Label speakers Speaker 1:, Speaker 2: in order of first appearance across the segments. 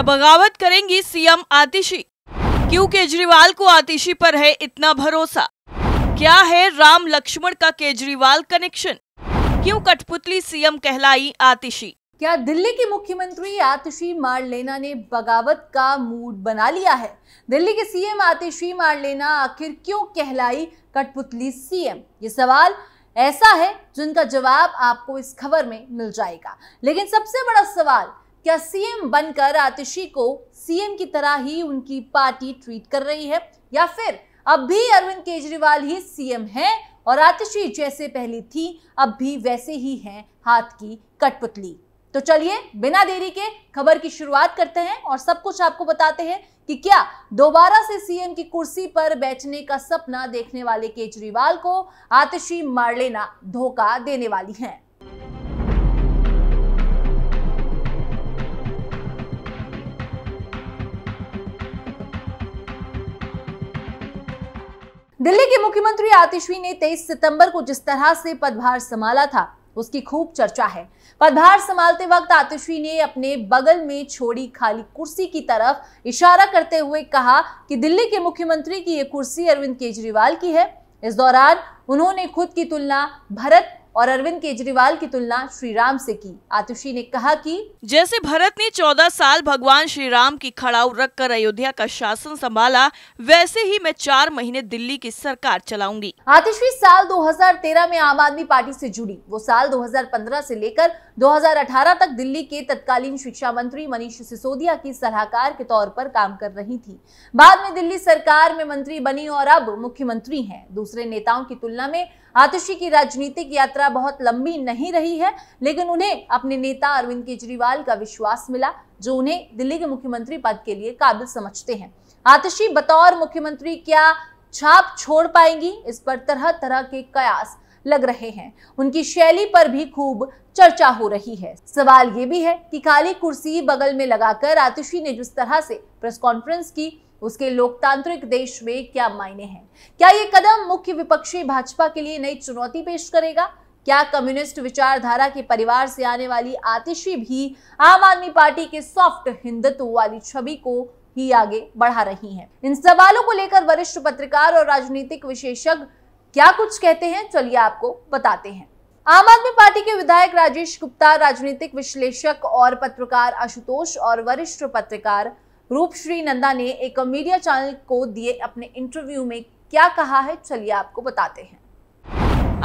Speaker 1: या बगावत करेंगी सीएम आतिशी क्यों केजरीवाल को आतिशी पर है इतना भरोसा क्या है राम लक्ष्मण का केजरीवाल कनेक्शन क्यों कठपुतली सीएम कहलाई आतिशी
Speaker 2: क्या दिल्ली की मुख्यमंत्री आतिशी मारलेना ने बगावत का मूड बना लिया है दिल्ली के सीएम आतिशी मारलेना आखिर क्यों कहलाई कठपुतली सीएम ये सवाल ऐसा है जिनका जवाब आपको इस खबर में मिल जाएगा लेकिन सबसे बड़ा सवाल क्या सीएम बनकर आतिशी को सीएम की तरह ही उनकी पार्टी ट्रीट कर रही है या फिर अब भी अरविंद केजरीवाल ही सीएम हैं और आतिशी जैसे पहले थी अब भी वैसे ही हैं हाथ की कठपुतली तो चलिए बिना देरी के खबर की शुरुआत करते हैं और सब कुछ आपको बताते हैं कि क्या दोबारा से सीएम की कुर्सी पर बैठने का सपना देखने वाले केजरीवाल को आतिशी लेना धोखा देने वाली है दिल्ली के मुख्यमंत्री आतिशवी ने 23 सितंबर को जिस तरह से पदभार संभाला था उसकी खूब चर्चा है पदभार संभालते वक्त आतिशी ने अपने बगल में छोड़ी खाली कुर्सी की तरफ इशारा करते हुए कहा कि दिल्ली के मुख्यमंत्री की ये कुर्सी अरविंद केजरीवाल की है इस दौरान उन्होंने खुद की तुलना भरत और अरविंद केजरीवाल की तुलना श्री राम से की आतुषी ने कहा कि
Speaker 1: जैसे भरत ने 14 साल भगवान श्री राम की खड़ाऊ रखकर अयोध्या का शासन संभाला वैसे ही मैं चार महीने दिल्ली की सरकार चलाऊंगी
Speaker 2: आतुषी साल 2013 में आम आदमी पार्टी से जुड़ी वो साल 2015 से लेकर 2018 तक दिल्ली के तत्कालीन शिक्षा मंत्री मनीष सिसोदिया की सलाहकार के तौर पर काम कर रही थी बाद में दिल्ली सरकार में मंत्री बनी और अब मुख्यमंत्री हैं दूसरे नेताओं की तुलना में आतिशी की राजनीतिक यात्रा बहुत लंबी नहीं रही है लेकिन उन्हें अपने नेता अरविंद केजरीवाल का विश्वास मिला जो उन्हें दिल्ली के मुख्यमंत्री पद के लिए काबिल समझते हैं आतिशी बतौर मुख्यमंत्री क्या छाप छोड़ पाएंगी इस पर तरह तरह के कयास लग रहे हैं उनकी शैली पर भी खूब चर्चा हो रही है सवाल ये भी है कि काली कुर्सी बगल में लगाकर आतिशी ने जिस तरह से प्रेस कॉन्फ्रेंस की उसके लोकतांत्रिक देश में क्या मायने हैं क्या ये कदम मुख्य विपक्षी भाजपा के लिए नई चुनौती पेश करेगा क्या कम्युनिस्ट विचारधारा के परिवार से आने वाली आतिशी भी आम आदमी पार्टी के सॉफ्ट हिंदुत्व वाली छवि को ही आगे बढ़ा रही हैं। इन सवालों को लेकर वरिष्ठ पत्रकार और राजनीतिक विशेषज्ञ क्या कुछ कहते हैं चलिए आपको बताते हैं आम आदमी पार्टी के विधायक राजेश गुप्ता राजनीतिक विश्लेषक और पत्रकार आशुतोष और वरिष्ठ पत्रकार रूपश्री नंदा ने एक मीडिया चैनल को दिए अपने इंटरव्यू में क्या कहा है चलिए आपको बताते हैं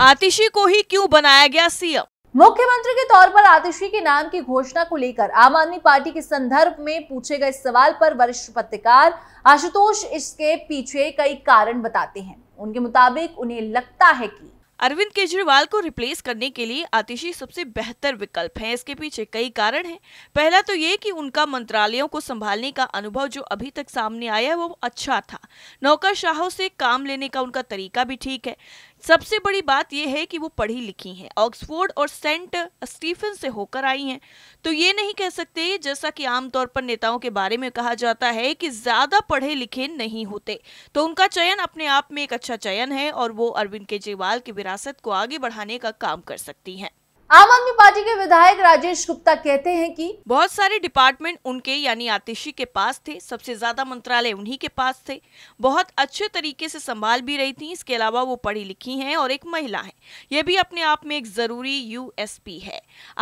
Speaker 2: आतिशी को ही क्यों बनाया गया सीएम मुख्यमंत्री के तौर पर आतिशी के नाम की घोषणा को लेकर आम आदमी पार्टी के संदर्भ में पूछे गए सवाल पर वरिष्ठ पत्रकार आशुतोष इसके पीछे कई कारण बताते हैं उनके मुताबिक उन्हें लगता है कि
Speaker 1: अरविंद केजरीवाल को रिप्लेस करने के लिए आतिशी सबसे बेहतर विकल्प है इसके पीछे कई कारण हैं पहला तो ये कि उनका मंत्रालयों को संभालने का अनुभव जो अभी तक सामने आया है वो अच्छा था नौकरशाहों से काम लेने का उनका तरीका भी ठीक है सबसे बड़ी बात यह है कि वो पढ़ी लिखी हैं ऑक्सफोर्ड और सेंट स्टीफन से होकर आई हैं तो ये नहीं कह सकते जैसा कि आमतौर पर नेताओं के बारे में कहा जाता है कि ज़्यादा पढ़े लिखे नहीं होते तो उनका चयन अपने आप में एक अच्छा चयन है और वो अरविंद केजरीवाल की विरासत को आगे बढ़ाने का काम कर सकती हैं
Speaker 2: आम आदमी पार्टी के विधायक
Speaker 1: राजेश गुप्ता कहते हैं कि बहुत सारे डिपार्टमेंट उनके यानी आतिशी के पास थे सबसे ज्यादा मंत्रालय उन्हीं के पास थे बहुत अच्छे तरीके से संभाल भी रही थी इसके अलावा वो पढ़ी लिखी हैं और एक महिला हैं ये भी अपने आप में एक जरूरी यूएसपी है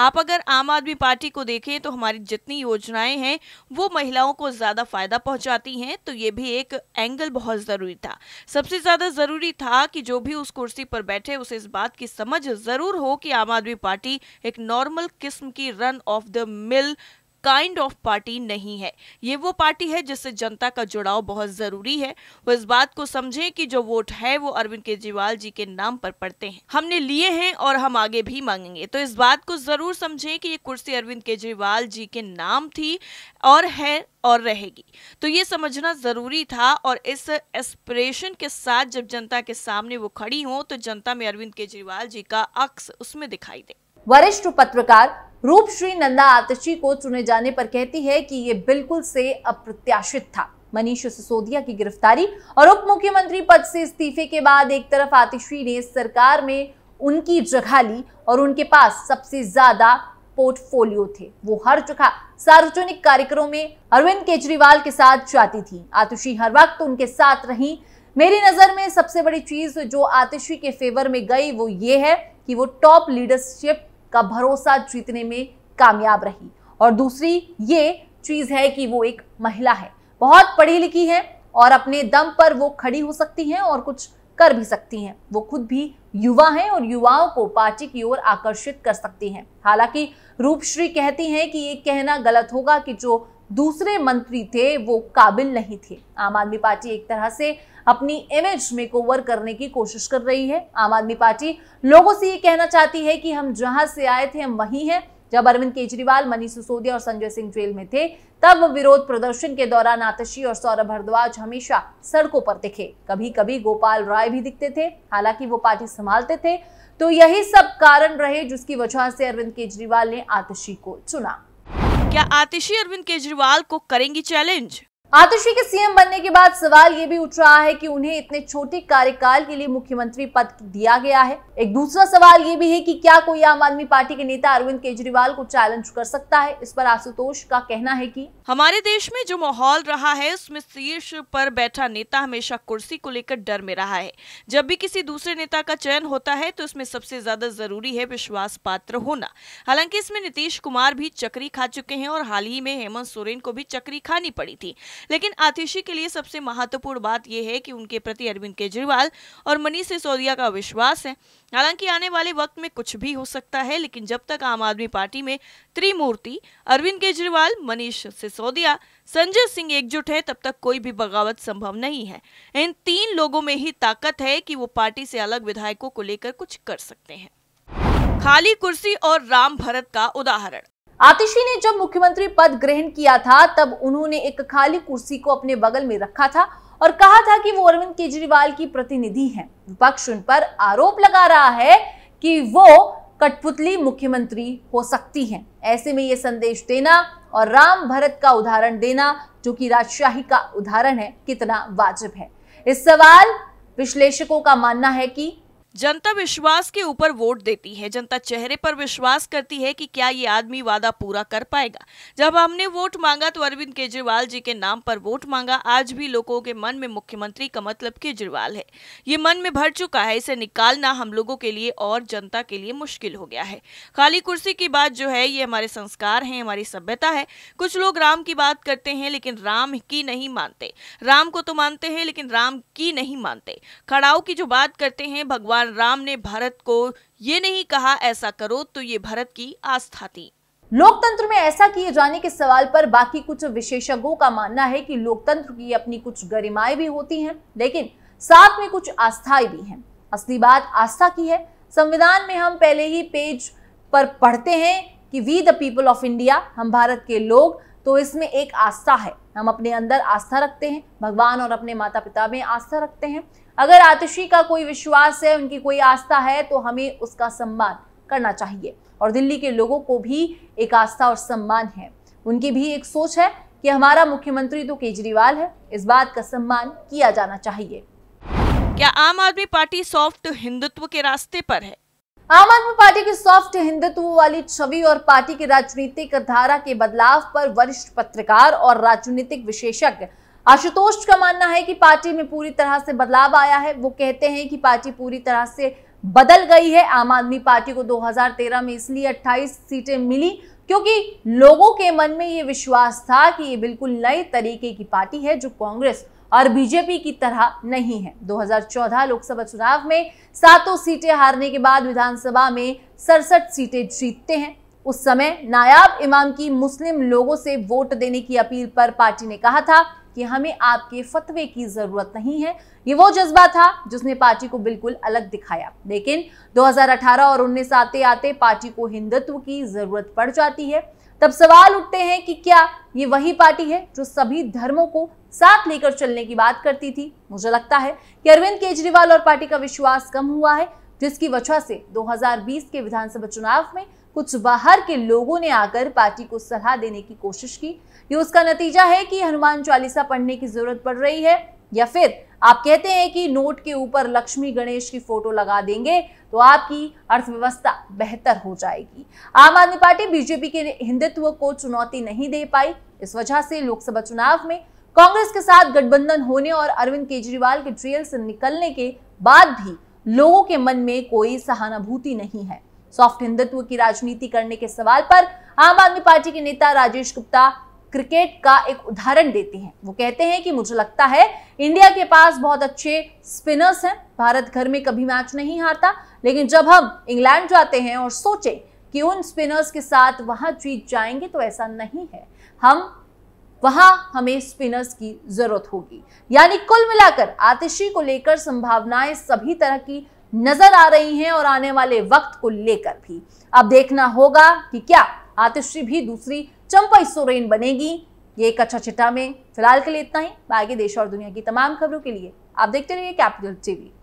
Speaker 1: आप अगर आम आदमी पार्टी को देखें तो हमारी जितनी योजनाएं हैं वो महिलाओं को ज्यादा फायदा पहुंचाती हैं तो ये भी एक एंगल बहुत जरूरी था सबसे ज्यादा जरूरी था कि जो भी उस कुर्सी पर बैठे उसे इस बात की समझ जरूर हो कि आम आदमी पार्टी पार्टी एक नॉर्मल किस्म की run of the mill kind of party नहीं है ये वो पार्टी है जिससे जनता का जुड़ाव बहुत ज़रूरी है वो इस बात को समझें कि जो वोट है वो अरविंद केजरीवाल जी के नाम पर पड़ते हैं हमने लिए हैं और हम आगे भी मांगेंगे तो इस बात को ज़रूर समझें कि ये कुर्सी अरविंद केजरीवाल जी के नाम थी और है और रहेगी तो ये समझना ज़रूरी था और इस एस्पिरेशन के साथ जब जनता के सामने वो खड़ी हों तो जनता में अरविंद केजरीवाल जी का अक्स उसमें दिखाई दे
Speaker 2: वरिष्ठ पत्रकार रूपश्री नंदा आतिशी को चुने जाने पर कहती है कि ये बिल्कुल से अप्रत्याशित था मनीष सिसोदिया की गिरफ्तारी और उप मुख्यमंत्री पद से इस्तीफे के बाद एक तरफ आतिशी ने सरकार में उनकी जगह ली और उनके पास सबसे ज्यादा पोर्टफोलियो थे वो हर जगह सार्वजनिक कार्यक्रमों में अरविंद केजरीवाल के साथ जाती थी आतिशी हर वक्त उनके साथ रही मेरी नजर में सबसे बड़ी चीज जो आतिशी के फेवर में गई वो ये है कि वो टॉप लीडरशिप का भरोसा जीतने में कामयाब रही और दूसरी ये चीज है कि वो एक महिला है बहुत पढ़ी लिखी है और अपने दम पर वो खड़ी हो सकती हैं और कुछ कर भी सकती हैं वो खुद भी युवा हैं और युवाओं को पार्टी की ओर आकर्षित कर सकती हैं हालांकि रूपश्री कहती हैं कि ये कहना गलत होगा कि जो दूसरे मंत्री थे वो काबिल नहीं थे आम आदमी पार्टी एक तरह से अपनी इमेज में कोवर करने की कोशिश कर रही है आम आदमी पार्टी लोगों से ये कहना चाहती है कि हम जहां से आए थे हम वहीं हैं जब अरविंद केजरीवाल मनीष सिसोदिया और संजय सिंह जेल में थे तब विरोध प्रदर्शन के दौरान आतशी और सौरभ भरद्वाज हमेशा सड़कों पर दिखे कभी कभी गोपाल राय भी दिखते थे हालांकि वो पार्टी संभालते थे तो यही सब कारण रहे जिसकी वजह से अरविंद केजरीवाल ने आतशी को चुना
Speaker 1: क्या आतिशी अरविंद केजरीवाल को करेंगी चैलेंज
Speaker 2: आतिशी के सीएम बनने के बाद सवाल ये भी उठ रहा है कि उन्हें इतने छोटे कार्यकाल के लिए मुख्यमंत्री पद दिया गया है एक दूसरा सवाल ये भी है कि क्या कोई आम आदमी पार्टी के नेता अरविंद केजरीवाल को चैलेंज कर सकता है इस पर आशुतोष का कहना है कि
Speaker 1: हमारे देश में जो माहौल रहा है उसमें शीर्ष पर बैठा नेता हमेशा कुर्सी को लेकर डर में रहा है जब भी किसी दूसरे नेता का चयन होता है तो उसमें सबसे ज्यादा जरूरी है विश्वास पात्र होना हालांकि इसमें नीतीश कुमार भी चक्री खा चुके हैं और हाल ही में हेमंत सोरेन को भी चक्री खानी पड़ी थी लेकिन आतिशी के लिए सबसे महत्वपूर्ण बात यह है कि उनके प्रति अरविंद केजरीवाल और मनीष सिसोदिया का विश्वास है हालांकि आने वाले वक्त में कुछ भी हो सकता है लेकिन जब तक आम आदमी पार्टी में त्रिमूर्ति अरविंद केजरीवाल मनीष सिसोदिया संजय सिंह एकजुट है तब तक कोई भी बगावत संभव नहीं है इन तीन लोगों में ही ताकत है कि वो पार्टी से अलग विधायकों को लेकर कुछ कर सकते हैं खाली कुर्सी और राम भरत का उदाहरण
Speaker 2: आतिशी ने जब मुख्यमंत्री पद ग्रहण किया था तब उन्होंने एक खाली कुर्सी को अपने बगल में रखा था और कहा था कि वो अरविंद केजरीवाल की प्रतिनिधि हैं। विपक्ष उन पर आरोप लगा रहा है कि वो कठपुतली मुख्यमंत्री हो सकती हैं। ऐसे में ये संदेश देना और राम भरत का उदाहरण देना जो कि राजशाही का उदाहरण है कितना वाजिब है इस सवाल विश्लेषकों का मानना है कि
Speaker 1: जनता विश्वास के ऊपर वोट देती है जनता चेहरे पर विश्वास करती है कि क्या ये आदमी वादा पूरा कर पाएगा जब हमने वोट मांगा तो अरविंद केजरीवाल जी के नाम पर वोट मांगा आज भी लोगों के मन में मुख्यमंत्री का मतलब केजरीवाल है ये मन में भर चुका है इसे निकालना हम लोगों के लिए और जनता के लिए मुश्किल हो गया है खाली कुर्सी की बात जो है ये हमारे संस्कार है हमारी सभ्यता है कुछ लोग राम की बात करते हैं लेकिन राम की नहीं मानते राम को तो मानते हैं लेकिन राम की नहीं मानते खड़ाऊ की जो बात करते हैं भगवान भगवान राम ने भारत को ये नहीं कहा ऐसा करो तो ये भारत की आस्था थी
Speaker 2: लोकतंत्र में ऐसा किए जाने के सवाल पर बाकी कुछ विशेषज्ञों का मानना है कि लोकतंत्र की अपनी कुछ गरिमाएं भी होती हैं लेकिन साथ में कुछ आस्थाएं भी हैं असली बात आस्था की है संविधान में हम पहले ही पेज पर पढ़ते हैं कि we the people of India हम भारत के लोग तो इसमें एक आस्था है हम अपने अंदर आस्था रखते हैं भगवान और अपने माता पिता में आस्था रखते हैं अगर आतिशी का कोई विश्वास है उनकी कोई आस्था है तो हमें उसका सम्मान करना चाहिए और दिल्ली के लोगों को भी एक आस्था और सम्मान है उनकी भी एक सोच है कि हमारा मुख्यमंत्री तो केजरीवाल है इस बात का सम्मान किया जाना चाहिए
Speaker 1: क्या आम आदमी पार्टी सॉफ्ट हिंदुत्व के रास्ते पर है
Speaker 2: आम आदमी पार्टी की सॉफ्ट हिंदुत्व वाली छवि और पार्टी की राजनीतिक धारा के बदलाव पर वरिष्ठ पत्रकार और राजनीतिक विशेषज्ञ आशुतोष का मानना है कि पार्टी में पूरी तरह से बदलाव आया है वो कहते हैं कि पार्टी पूरी तरह से बदल गई है आम आदमी पार्टी को 2013 में इसलिए 28 सीटें मिली क्योंकि लोगों के मन में ये विश्वास था कि ये बिल्कुल नए तरीके की पार्टी है जो कांग्रेस और बीजेपी की तरह नहीं है 2014 लोकसभा चुनाव में सातों सीटें हारने के बाद विधानसभा में सड़सठ सीटें जीतते हैं उस समय नायाब इमाम की मुस्लिम लोगों से वोट देने की अपील पर पार्टी ने कहा था कि हमें आपके फतवे की ज़रूरत नहीं है ये वो जज्बा था जिसने पार्टी को बिल्कुल अलग दिखाया लेकिन 2018 और 19 आते आते पार्टी को हिंदुत्व की ज़रूरत पड़ जाती है तब सवाल उठते हैं कि क्या ये वही पार्टी है जो सभी धर्मों को साथ लेकर चलने की बात करती थी मुझे लगता है कि अरविंद केजरीवाल और पार्टी का विश्वास कम हुआ है जिसकी वजह से 2020 के विधानसभा चुनाव में कुछ बाहर के लोगों ने आकर पार्टी को सलाह देने की कोशिश की ये उसका नतीजा है कि हनुमान चालीसा पढ़ने की जरूरत पड़ रही है या फिर आप कहते हैं कि नोट के ऊपर लक्ष्मी गणेश की फोटो लगा देंगे तो आपकी अर्थव्यवस्था बेहतर हो जाएगी आम आदमी पार्टी बीजेपी के हिंदुत्व को चुनौती नहीं दे पाई इस वजह से लोकसभा चुनाव में कांग्रेस के साथ गठबंधन होने और अरविंद केजरीवाल के ट्रेल से निकलने के बाद भी लोगों के मन में कोई सहानुभूति नहीं है सॉफ्ट हिंदुत्व की राजनीति करने के सवाल पर आम आदमी पार्टी के नेता राजेश गुप्ता क्रिकेट का एक उदाहरण देती हैं वो कहते हैं कि मुझे लगता है इंडिया के पास बहुत अच्छे स्पिनर्स हैं भारत घर में कभी मैच नहीं हारता लेकिन जब हम इंग्लैंड जाते हैं और सोचें कि उन स्पिनर्स के साथ वहां जीत जाएंगे तो ऐसा नहीं है हम वहां हमें स्पिनर्स की जरूरत होगी यानी कुल मिलाकर आतिशी को लेकर संभावनाएं सभी तरह की नजर आ रही हैं और आने वाले वक्त को लेकर भी अब देखना होगा कि क्या आतिशी भी दूसरी चंपा सोरेन बनेगी ये एक अच्छा चिट्ठा में फिलहाल के लिए इतना ही बाकी देश और दुनिया की तमाम खबरों के लिए आप देखते रहिए कैपिटल टीवी